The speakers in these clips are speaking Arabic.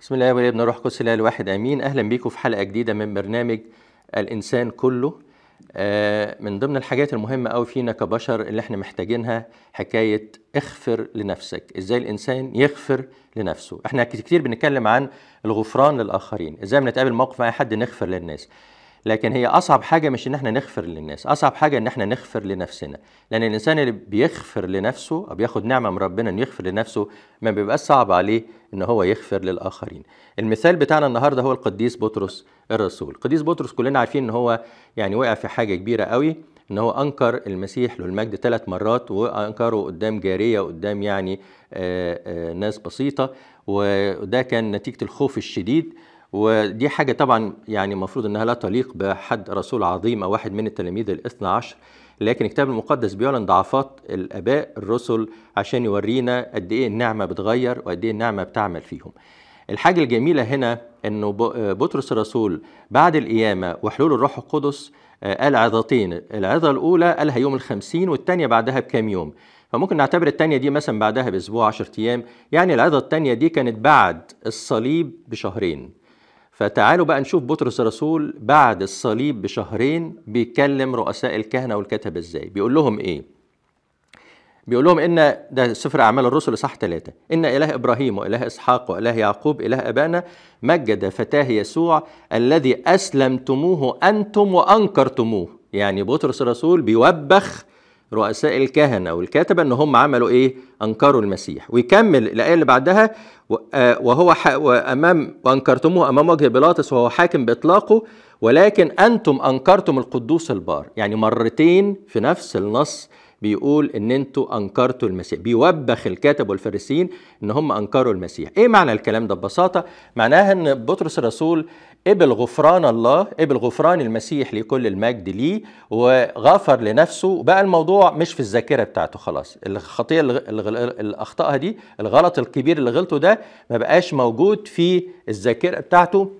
بسم الله والابن روح قدس الاله الواحد امين اهلا بيكم في حلقه جديده من برنامج الانسان كله آه، من ضمن الحاجات المهمه قوي فينا كبشر اللي احنا محتاجينها حكايه اغفر لنفسك ازاي الانسان يغفر لنفسه احنا كتير بنتكلم عن الغفران للاخرين ازاي بنتقابل موقف مع حد نغفر للناس لكن هي اصعب حاجه مش ان احنا نغفر للناس اصعب حاجه ان احنا نغفر لنفسنا لان الانسان اللي بيغفر لنفسه او بياخد نعمه من ربنا انه يغفر لنفسه ما بيبقاش صعب عليه ان هو يغفر للاخرين المثال بتاعنا النهارده هو القديس بطرس الرسول القديس بطرس كلنا عارفين ان هو يعني وقع في حاجه كبيره قوي ان هو انكر المسيح له المجد ثلاث مرات وانكره قدام جاريه وقدام يعني آآ آه، آآ آه، ناس بسيطه وده كان نتيجه الخوف الشديد ودي حاجة طبعا يعني المفروض أنها لا تليق بحد رسول عظيم أو واحد من التلاميذ الاثنى عشر لكن الكتاب المقدس بيعلن ضعفات الآباء الرسل عشان يورينا قد إيه النعمة بتغير وقد إيه النعمة بتعمل فيهم الحاجة الجميلة هنا أنه بطرس الرسول بعد القيامة وحلول الروح القدس آه، قال عظتين العظة الأولى قالها يوم الخمسين والتانية بعدها بكام يوم فممكن نعتبر التانية دي مثلا بعدها بأسبوع عشرة أيام يعني العظة التانية دي كانت بعد الصليب بشهرين فتعالوا بقى نشوف بطرس الرسول بعد الصليب بشهرين بيكلم رؤساء الكهنة والكتب ازاي بيقول لهم ايه بيقول لهم ان ده سفر اعمال الرسل صح ثلاثة ان اله ابراهيم واله اسحاق واله يعقوب اله ابانا مجد فتاه يسوع الذي اسلمتموه انتم وانكرتموه يعني بطرس الرسول بيوبخ رؤساء الكهنة والكاتبة أن هم عملوا إيه؟ أنكروا المسيح ويكمل الآية اللي بعدها آه، وهو أمام وأنكرتموه أمام وجه بيلاطس وهو حاكم بإطلاقه ولكن أنتم أنكرتم القدوس البار يعني مرتين في نفس النص بيقول ان انتوا انكرتوا المسيح بيوبخ الكاتب والفريسيين ان هم انكروا المسيح ايه معنى الكلام ده ببساطه معناها ان بطرس الرسول قبل غفران الله قبل غفران المسيح لكل المجد ليه وغفر لنفسه وبقى الموضوع مش في الذاكره بتاعته خلاص الخطيه اللي اخطاها دي الغلط الكبير اللي غلطه ده ما بقاش موجود في الذاكره بتاعته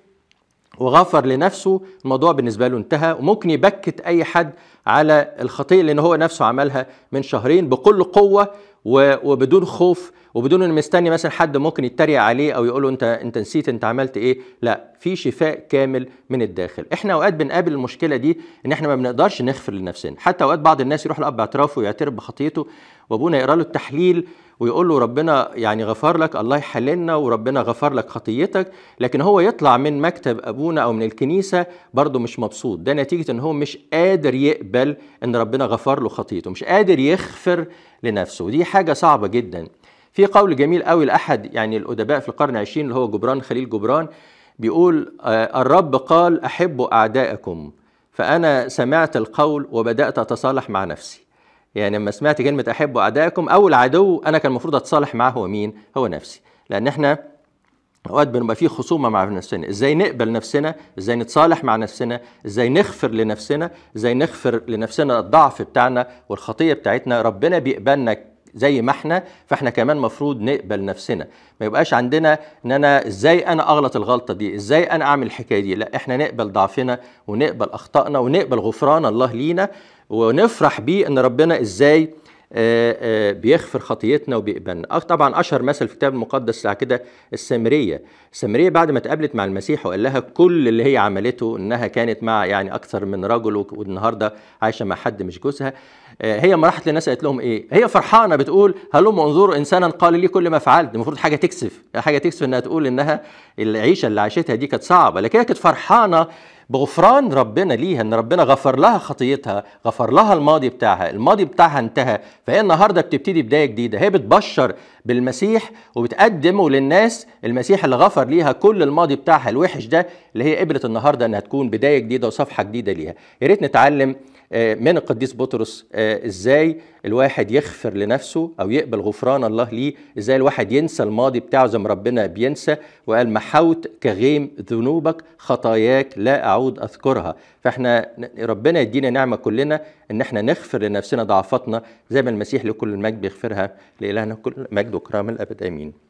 وغفر لنفسه الموضوع بالنسبة له انتهى وممكن يبكت أي حد على الخطيئة اللي هو نفسه عملها من شهرين بكل قوة وبدون خوف وبدون انه مستني مثلا حد ممكن يتريق عليه او يقول له انت انت نسيت انت عملت ايه لا في شفاء كامل من الداخل احنا اوقات بنقابل المشكله دي ان احنا ما بنقدرش نغفر لنفسنا حتى اوقات بعض الناس يروح لاب باعترافه ويعترف بخطيته وابونا يقرا له التحليل ويقول له ربنا يعني غفر لك الله يحللنا وربنا غفر لك خطيتك لكن هو يطلع من مكتب ابونا او من الكنيسه برضه مش مبسوط ده نتيجه ان هو مش قادر يقبل ان ربنا غفر له خطيته مش قادر يغفر لنفسه ودي حاجه صعبه جدا في قول جميل قوي لاحد يعني الادباء في القرن العشرين اللي هو جبران خليل جبران بيقول آه، الرب قال احبوا اعدائكم فانا سمعت القول وبدات اتصالح مع نفسي يعني لما سمعت كلمة أحبوا أعدائكم أول عدو أنا كان المفروض أتصالح معاه هو مين؟ هو نفسي لأن إحنا اوقات بنبقى فيه خصومه مع نفسنا ازاي نقبل نفسنا ازاي نتصالح مع نفسنا ازاي نغفر لنفسنا ازاي نغفر لنفسنا الضعف بتاعنا والخطيه بتاعتنا ربنا بيقبلنا زي ما احنا فاحنا كمان مفروض نقبل نفسنا ما يبقاش عندنا ان انا ازاي انا اغلط الغلطه دي ازاي انا اعمل الحكايه دي لا احنا نقبل ضعفنا ونقبل اخطائنا ونقبل غفران الله لينا ونفرح بيه ان ربنا ازاي آه، آه، بيغفر خطيتنا وبيقبلنا أه، طبعا اشهر مثل في الكتاب المقدس بتاع كده السامريه السامريه بعد ما اتقابلت مع المسيح وقال لها كل اللي هي عملته انها كانت مع يعني اكثر من رجل والنهارده عايشه مع حد مش جوزها هي ما راحت للناس قالت لهم ايه هي فرحانه بتقول هلم انظروا انسانا قال لي كل ما فعلت المفروض حاجه تكسف حاجه تكسف انها تقول انها العيشه اللي عاشتها دي كانت صعبه لكن هي كانت فرحانه بغفران ربنا ليها ان ربنا غفر لها خطيتها غفر لها الماضي بتاعها الماضي بتاعها انتهى فهي النهارده بتبتدي بدايه جديده هي بتبشر بالمسيح وبتقدمه للناس المسيح اللي غفر ليها كل الماضي بتاعها الوحش ده اللي هي قبلت النهارده انها تكون بدايه جديده وصفحه جديده ليها يا ريت نتعلم آه، من القديس بطرس آه، ازاي الواحد يغفر لنفسه او يقبل غفران الله ليه ازاي الواحد ينسى الماضي بتاعه زي ما ربنا بينسى وقال محوت كغيم ذنوبك خطاياك لا اعود اذكرها فاحنا ربنا يدينا نعمه كلنا ان احنا نغفر لنفسنا ضعفاتنا زي ما المسيح لكل المجد بيغفرها لالهنا كل مجد وكرامه الابد امين